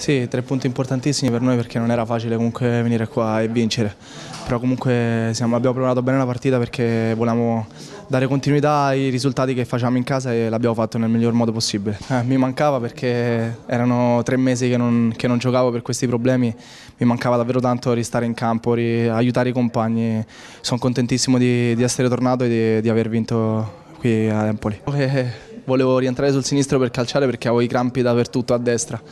Sì, tre punti importantissimi per noi perché non era facile comunque venire qua e vincere, però comunque siamo, abbiamo preparato bene la partita perché volevamo dare continuità ai risultati che facciamo in casa e l'abbiamo fatto nel miglior modo possibile. Eh, mi mancava perché erano tre mesi che non, che non, giocavo per questi problemi, mi mancava davvero tanto restare in campo, ri, aiutare i compagni, sono contentissimo di, di essere tornato e di, di aver vinto qui a Empoli. Eh, volevo rientrare sul sinistro per calciare perché avevo i crampi dappertutto a destra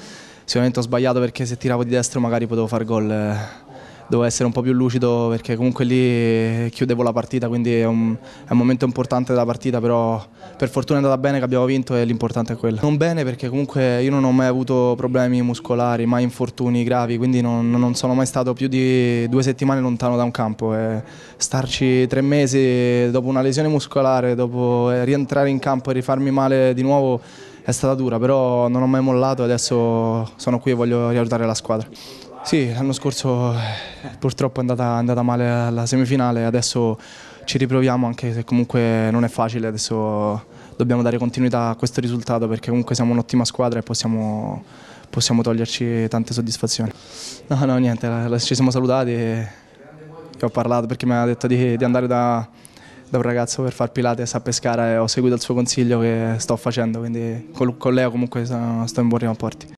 sicuramente ho sbagliato perché se tiravo di destro magari potevo far gol eh devo essere un po' più lucido perché comunque lì chiudevo la partita, quindi è un, è un momento importante della partita, però per fortuna è andata bene che abbiamo vinto e l'importante è quello. Non bene perché comunque io non ho mai avuto problemi muscolari, mai infortuni gravi, quindi non, non sono mai stato più di due settimane lontano da un campo. E starci tre mesi dopo una lesione muscolare, dopo rientrare in campo e rifarmi male di nuovo è stata dura, però non ho mai mollato e adesso sono qui e voglio riaiutare la squadra. Sì, l'anno scorso eh, purtroppo è andata, è andata male la semifinale, adesso ci riproviamo anche se comunque non è facile, adesso dobbiamo dare continuità a questo risultato perché comunque siamo un'ottima squadra e possiamo, possiamo, toglierci tante soddisfazioni. No, no, niente, ci siamo salutati e ho parlato perché mi ha detto di, di andare da, da, un ragazzo per far Pilates a Pescara e ho seguito il suo consiglio che sto facendo, quindi con, con Leo comunque sto in buoni rapporti.